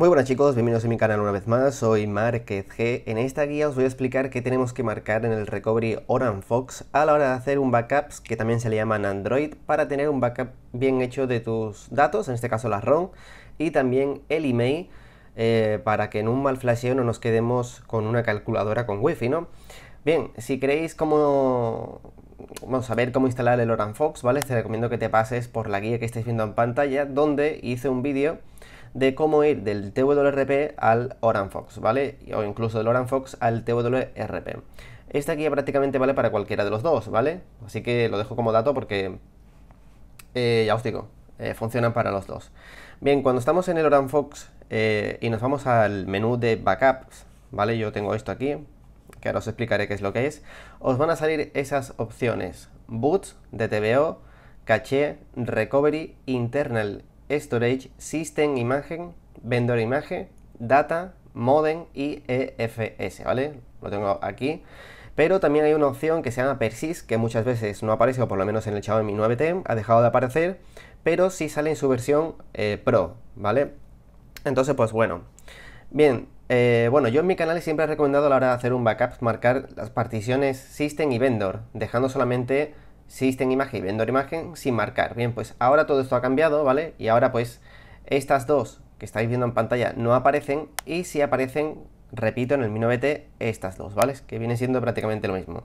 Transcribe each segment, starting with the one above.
Muy buenas chicos, bienvenidos a mi canal una vez más, soy Márquez G. En esta guía os voy a explicar qué tenemos que marcar en el recovery Oran Fox a la hora de hacer un backup, que también se le llama Android, para tener un backup bien hecho de tus datos, en este caso la ROM, y también el email, eh, para que en un mal flasheo no nos quedemos con una calculadora con wifi, ¿no? Bien, si queréis cómo... Vamos a ver cómo instalar el Oran Fox, ¿vale? Te recomiendo que te pases por la guía que estáis viendo en pantalla, donde hice un vídeo de cómo ir del TWRP al OranFox, ¿vale? O incluso del OranFox al TWRP. Esta aquí prácticamente vale para cualquiera de los dos, ¿vale? Así que lo dejo como dato porque, eh, ya os digo, eh, funcionan para los dos. Bien, cuando estamos en el OranFox eh, y nos vamos al menú de Backups, ¿vale? Yo tengo esto aquí, que ahora os explicaré qué es lo que es. Os van a salir esas opciones. Boots, DTBO, Caché, Recovery, Internal Storage, System Imagen, Vendor Imagen, Data, Modem y EFS, ¿vale? Lo tengo aquí. Pero también hay una opción que se llama Persist, que muchas veces no aparece, o por lo menos en el mi 9T ha dejado de aparecer, pero sí sale en su versión eh, Pro, ¿vale? Entonces, pues bueno. Bien, eh, bueno, yo en mi canal siempre he recomendado a la hora de hacer un backup marcar las particiones System y Vendor, dejando solamente System imagen y vendor imagen sin marcar. Bien, pues ahora todo esto ha cambiado, ¿vale? Y ahora pues estas dos que estáis viendo en pantalla no aparecen y si aparecen, repito, en el 9 t estas dos, ¿vale? Que viene siendo prácticamente lo mismo.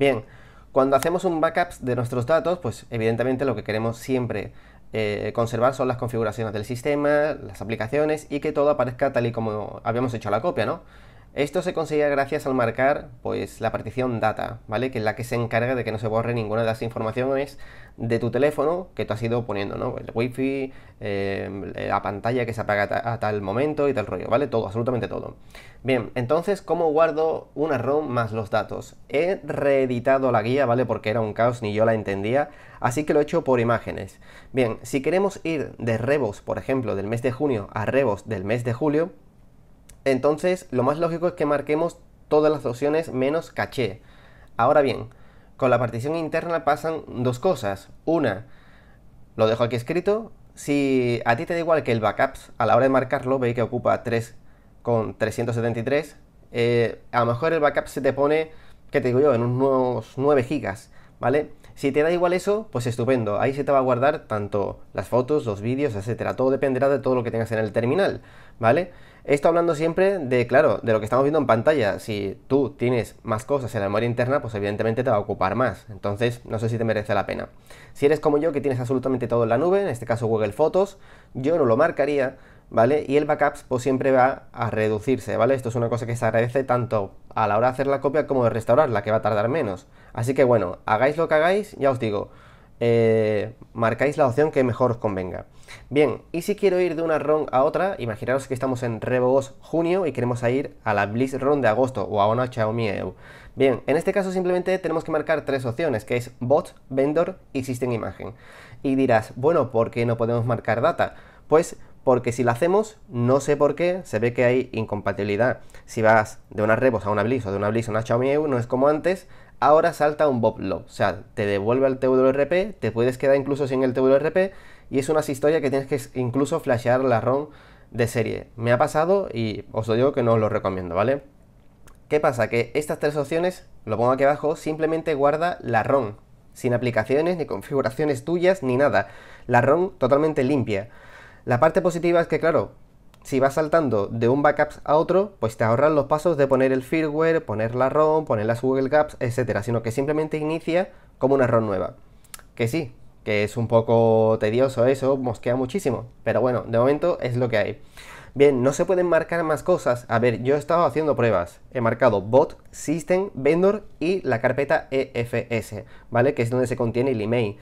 Bien, cuando hacemos un backup de nuestros datos, pues evidentemente lo que queremos siempre eh, conservar son las configuraciones del sistema, las aplicaciones y que todo aparezca tal y como habíamos hecho la copia, ¿no? Esto se conseguía gracias al marcar pues, la partición data, ¿vale? Que es la que se encarga de que no se borre ninguna de las informaciones de tu teléfono que tú has ido poniendo, ¿no? El wifi, eh, la pantalla que se apaga a, tal momento y tal rollo, ¿vale? Todo, absolutamente todo. Bien, entonces, ¿cómo guardo una ROM más los datos? He reeditado la guía, ¿vale? Porque era un caos, ni yo la entendía, así que lo he hecho por imágenes. Bien, si queremos ir de Rebos, por ejemplo, del mes de junio a Rebos del mes de julio, entonces, lo más lógico es que marquemos todas las opciones menos caché. Ahora bien, con la partición interna pasan dos cosas. Una, lo dejo aquí escrito. Si a ti te da igual que el backups, a la hora de marcarlo, veis que ocupa 3 con 373, eh, a lo mejor el backup se te pone, que te digo yo, en unos 9 gigas, ¿vale? Si te da igual eso, pues estupendo. Ahí se te va a guardar tanto las fotos, los vídeos, etcétera. Todo dependerá de todo lo que tengas en el terminal, ¿vale? Esto hablando siempre de, claro, de lo que estamos viendo en pantalla. Si tú tienes más cosas en la memoria interna, pues evidentemente te va a ocupar más. Entonces, no sé si te merece la pena. Si eres como yo, que tienes absolutamente todo en la nube, en este caso Google Fotos, yo no lo marcaría, ¿vale? Y el backups, pues siempre va a reducirse, ¿vale? Esto es una cosa que se agradece tanto a la hora de hacer la copia como de restaurarla, que va a tardar menos. Así que bueno, hagáis lo que hagáis, ya os digo, eh, marcáis la opción que mejor os convenga. Bien, y si quiero ir de una ROM a otra, imaginaros que estamos en Revogos junio y queremos ir a la Bliss ROM de agosto o a una Xiaomi EU. Bien, en este caso simplemente tenemos que marcar tres opciones, que es Bot, Vendor y System Imagen. Y dirás, bueno, ¿por qué no podemos marcar data? Pues porque si la hacemos, no sé por qué, se ve que hay incompatibilidad. Si vas de una Revos a una Bliss o de una Bliss a una Xiaomi EU, no es como antes, ahora salta un Bob O sea, te devuelve al TWRP, te puedes quedar incluso sin el TWRP y es una historia que tienes que incluso flashear la ROM de serie. Me ha pasado y os digo que no os lo recomiendo, ¿vale? ¿Qué pasa? Que estas tres opciones, lo pongo aquí abajo, simplemente guarda la ROM, sin aplicaciones, ni configuraciones tuyas, ni nada. La ROM totalmente limpia. La parte positiva es que, claro, si vas saltando de un backup a otro, pues te ahorran los pasos de poner el firmware, poner la ROM, poner las Google Gaps, etcétera, sino que simplemente inicia como una ROM nueva. Que sí, que es un poco tedioso eso, mosquea muchísimo, pero bueno, de momento es lo que hay. Bien, no se pueden marcar más cosas. A ver, yo he estado haciendo pruebas. He marcado bot, system, vendor y la carpeta EFS, ¿vale? Que es donde se contiene el email.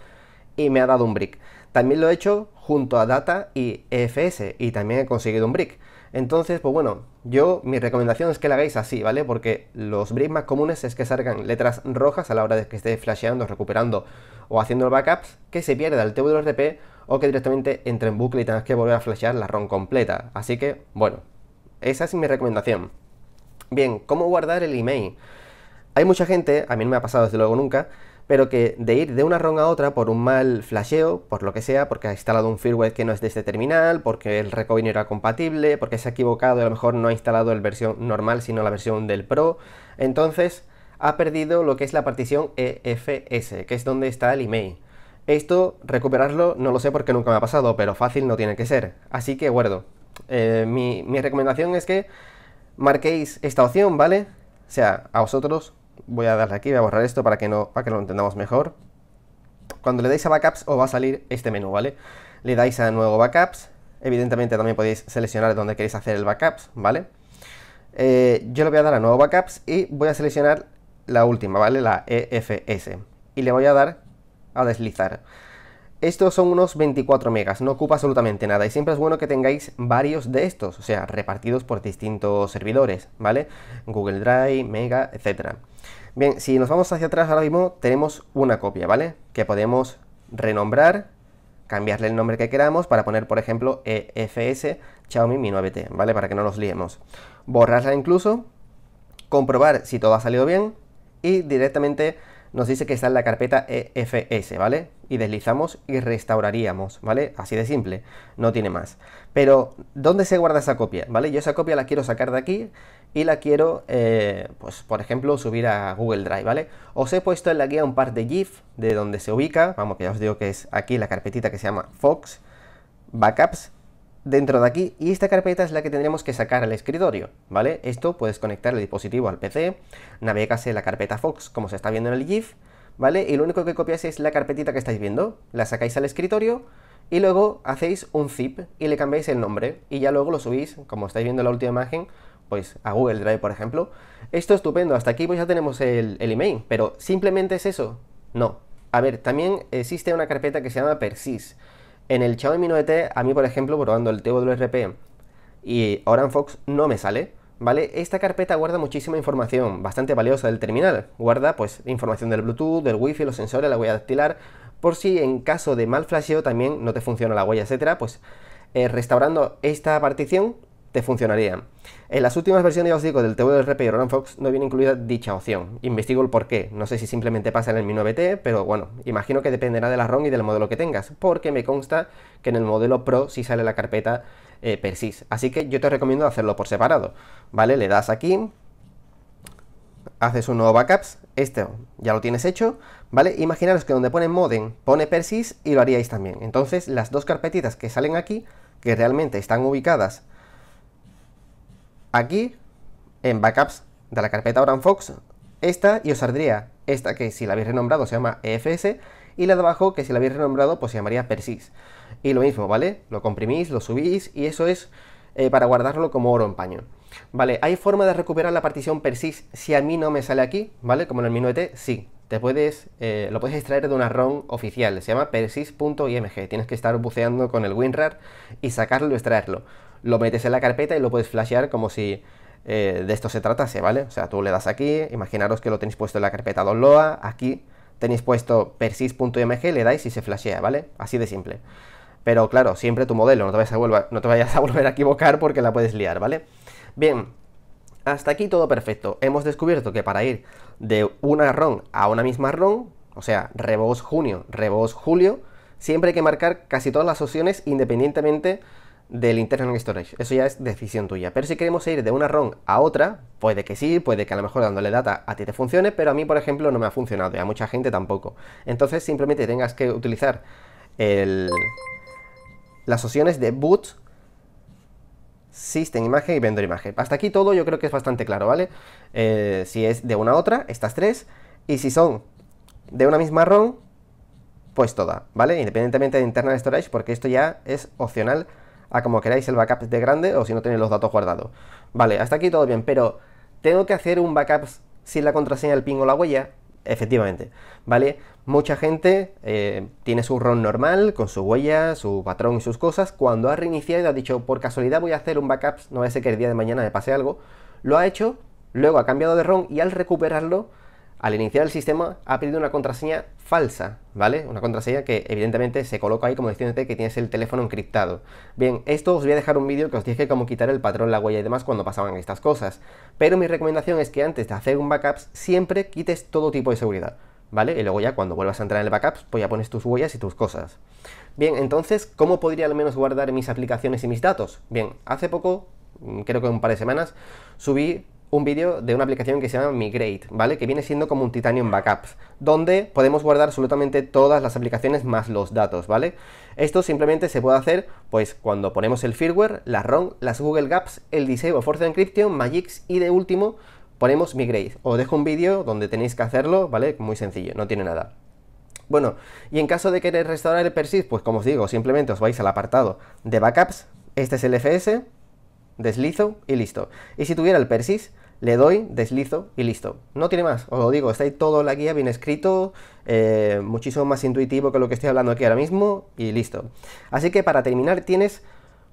Y me ha dado un brick. También lo he hecho junto a Data y EFS y también he conseguido un brick. Entonces, pues bueno, yo mi recomendación es que la hagáis así, ¿vale? Porque los bricks más comunes es que salgan letras rojas a la hora de que esté flasheando, recuperando o haciendo backups, que se pierda el TWRP o que directamente entre en bucle y tengas que volver a flashear la ROM completa. Así que, bueno, esa es mi recomendación. Bien, ¿cómo guardar el email? Hay mucha gente, a mí no me ha pasado desde luego nunca, pero que de ir de una ROM a otra por un mal flasheo, por lo que sea, porque ha instalado un firmware que no es de este terminal, porque el recovery no era compatible, porque se ha equivocado y a lo mejor no ha instalado la versión normal, sino la versión del Pro, entonces ha perdido lo que es la partición EFS, que es donde está el email. Esto, recuperarlo, no lo sé porque nunca me ha pasado, pero fácil no tiene que ser. Así que, guardo. Eh, mi, mi recomendación es que marquéis esta opción, ¿vale? O sea, a vosotros voy a darle aquí, voy a borrar esto para que, no, para que lo entendamos mejor. Cuando le dais a Backups os va a salir este menú, ¿vale? Le dais a Nuevo Backups, evidentemente también podéis seleccionar dónde queréis hacer el Backups, ¿vale? Eh, yo le voy a dar a Nuevo Backups y voy a seleccionar la última, ¿vale? La EFS. Y le voy a dar a deslizar. Estos son unos 24 megas, no ocupa absolutamente nada y siempre es bueno que tengáis varios de estos, o sea, repartidos por distintos servidores, ¿vale? Google Drive, Mega, etc. Bien, si nos vamos hacia atrás ahora mismo, tenemos una copia, ¿vale? Que podemos renombrar, cambiarle el nombre que queramos para poner, por ejemplo, EFS Xiaomi Mi 9T, ¿vale? Para que no nos liemos. Borrarla incluso, comprobar si todo ha salido bien y directamente nos dice que está en la carpeta EFS, ¿vale? Y deslizamos y restauraríamos, ¿vale? Así de simple, no tiene más. Pero, ¿dónde se guarda esa copia? ¿Vale? Yo esa copia la quiero sacar de aquí y la quiero, eh, pues, por ejemplo, subir a Google Drive, ¿vale? Os he puesto en la guía un par de GIF de donde se ubica, vamos, que ya os digo que es aquí la carpetita que se llama Fox, Backups, dentro de aquí y esta carpeta es la que tendremos que sacar al escritorio, ¿vale? Esto puedes conectar el dispositivo al PC, Navegase la carpeta Fox como se está viendo en el GIF, ¿vale? Y lo único que copiáis es la carpetita que estáis viendo, la sacáis al escritorio y luego hacéis un zip y le cambiáis el nombre y ya luego lo subís, como estáis viendo en la última imagen, pues a Google Drive, por ejemplo. Esto estupendo, hasta aquí pues ya tenemos el, el email, pero ¿simplemente es eso? No. A ver, también existe una carpeta que se llama Persis, en el Xiaomi 9T, a mí, por ejemplo, probando el TWRP y Fox no me sale, ¿vale? Esta carpeta guarda muchísima información, bastante valiosa del terminal. Guarda, pues, información del Bluetooth, del Wi-Fi, los sensores, la huella dactilar, por si en caso de mal flasheo también no te funciona la huella, etcétera, pues eh, restaurando esta partición te funcionaría. En las últimas versiones, ya os digo, del TWRP y fox no viene incluida dicha opción. Investigo el porqué. No sé si simplemente pasa en el Mi 9T, pero bueno, imagino que dependerá de la ROM y del modelo que tengas, porque me consta que en el modelo Pro sí sale la carpeta eh, Persis. Así que yo te recomiendo hacerlo por separado, ¿vale? Le das aquí, haces un nuevo backups, este ya lo tienes hecho, ¿vale? Imaginaros que donde pone modem pone Persis y lo haríais también. Entonces, las dos carpetitas que salen aquí, que realmente están ubicadas aquí en backups de la carpeta OranFox esta y os saldría esta que si la habéis renombrado se llama EFS y la de abajo que si la habéis renombrado pues se llamaría Persis. Y lo mismo, ¿vale? Lo comprimís, lo subís y eso es eh, para guardarlo como oro en paño. Vale, ¿hay forma de recuperar la partición Persis si a mí no me sale aquí? ¿Vale? Como en el minuete, sí. Te puedes, eh, lo puedes extraer de una ROM oficial, se llama persis.img. Tienes que estar buceando con el WinRAR y sacarlo y extraerlo lo metes en la carpeta y lo puedes flashear como si eh, de esto se tratase, ¿vale? O sea, tú le das aquí, imaginaros que lo tenéis puesto en la carpeta .loa, aquí tenéis puesto persis.img, le dais y se flashea, ¿vale? Así de simple. Pero claro, siempre tu modelo, no te, vayas a volver, a equivocar porque la puedes liar, ¿vale? Bien, hasta aquí todo perfecto. Hemos descubierto que para ir de una ROM a una misma ROM, o sea, rebos junio, rebos julio, siempre hay que marcar casi todas las opciones independientemente del internal storage. Eso ya es decisión tuya. Pero si queremos ir de una ROM a otra, puede que sí, puede que a lo mejor dándole data a ti te funcione, pero a mí, por ejemplo, no me ha funcionado y a mucha gente tampoco. Entonces simplemente tengas que utilizar el... las opciones de boot, system imagen y vendor imagen. Hasta aquí todo yo creo que es bastante claro, ¿vale? Eh, si es de una a otra, estas tres, y si son de una misma ROM, pues toda, ¿vale? Independientemente de internal storage, porque esto ya es opcional a como queráis el backup de grande o si no tenéis los datos guardados. Vale, hasta aquí todo bien, pero ¿tengo que hacer un backup sin la contraseña, del pin o la huella? Efectivamente, ¿vale? Mucha gente eh, tiene su ROM normal, con su huella, su patrón y sus cosas. Cuando ha reiniciado y ha dicho, por casualidad voy a hacer un backup, no sé que el día de mañana me pase algo, lo ha hecho, luego ha cambiado de ROM y al recuperarlo al iniciar el sistema ha pedido una contraseña falsa, ¿vale? Una contraseña que evidentemente se coloca ahí como diciéndote que tienes el teléfono encriptado. Bien, esto os voy a dejar un vídeo que os dije cómo quitar el patrón, la huella y demás cuando pasaban estas cosas. Pero mi recomendación es que antes de hacer un backup siempre quites todo tipo de seguridad, ¿vale? Y luego ya cuando vuelvas a entrar en el backup, pues ya pones tus huellas y tus cosas. Bien, entonces, ¿cómo podría al menos guardar mis aplicaciones y mis datos? Bien, hace poco, mm, creo que un par de semanas, subí un vídeo de una aplicación que se llama Migrate, ¿vale? Que viene siendo como un Titanium Backups, donde podemos guardar absolutamente todas las aplicaciones más los datos, ¿vale? Esto simplemente se puede hacer, pues, cuando ponemos el firmware, la ROM, las Google Gaps, el Disable Force Encryption, Magix y de último ponemos Migrate. Os dejo un vídeo donde tenéis que hacerlo, ¿vale? Muy sencillo, no tiene nada. Bueno, y en caso de querer restaurar el Persist, pues como os digo, simplemente os vais al apartado de Backups, este es el FS, deslizo y listo. Y si tuviera el Persist, le doy, deslizo y listo. No tiene más, os lo digo, está ahí todo la guía bien escrito, eh, muchísimo más intuitivo que lo que estoy hablando aquí ahora mismo y listo. Así que para terminar tienes,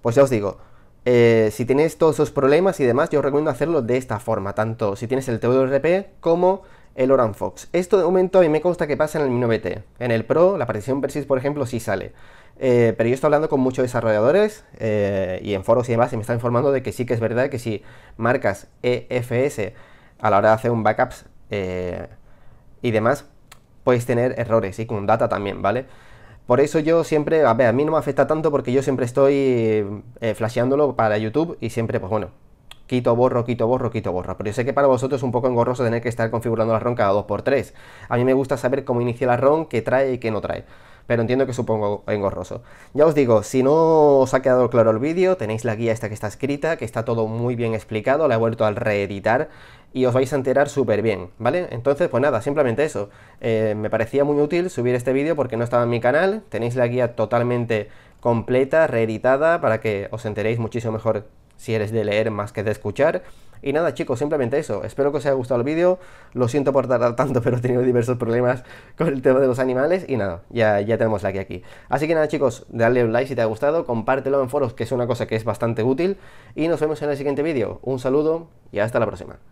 pues ya os digo, eh, si tienes todos esos problemas y demás, yo os recomiendo hacerlo de esta forma, tanto si tienes el TWRP como el Oran Fox. Esto de momento a mí me consta que pasa en el 9T. En el Pro, la partición Persis, por ejemplo, sí sale. Eh, pero yo estoy hablando con muchos desarrolladores eh, y en foros y demás se me están informando de que sí que es verdad que si marcas EFS a la hora de hacer un backups eh, y demás, puedes tener errores y con data también, ¿vale? Por eso yo siempre, a ver, a mí no me afecta tanto porque yo siempre estoy flasheándolo para YouTube y siempre, pues bueno, quito, borro, quito, borro, quito, borro. Pero yo sé que para vosotros es un poco engorroso tener que estar configurando la ROM cada 2x3. A mí me gusta saber cómo inicia la ROM, qué trae y qué no trae pero entiendo que supongo engorroso. Ya os digo, si no os ha quedado claro el vídeo, tenéis la guía esta que está escrita, que está todo muy bien explicado, la he vuelto a reeditar y os vais a enterar súper bien, ¿vale? Entonces, pues nada, simplemente eso. Eh, me parecía muy útil subir este vídeo porque no estaba en mi canal, tenéis la guía totalmente completa, reeditada, para que os enteréis muchísimo mejor si eres de leer más que de escuchar. Y nada chicos, simplemente eso. Espero que os haya gustado el vídeo. Lo siento por tardar tanto, pero he tenido diversos problemas con el tema de los animales. Y nada, ya, ya tenemos la que aquí. Así que nada chicos, dale un like si te ha gustado, compártelo en foros, que es una cosa que es bastante útil. Y nos vemos en el siguiente vídeo. Un saludo y hasta la próxima.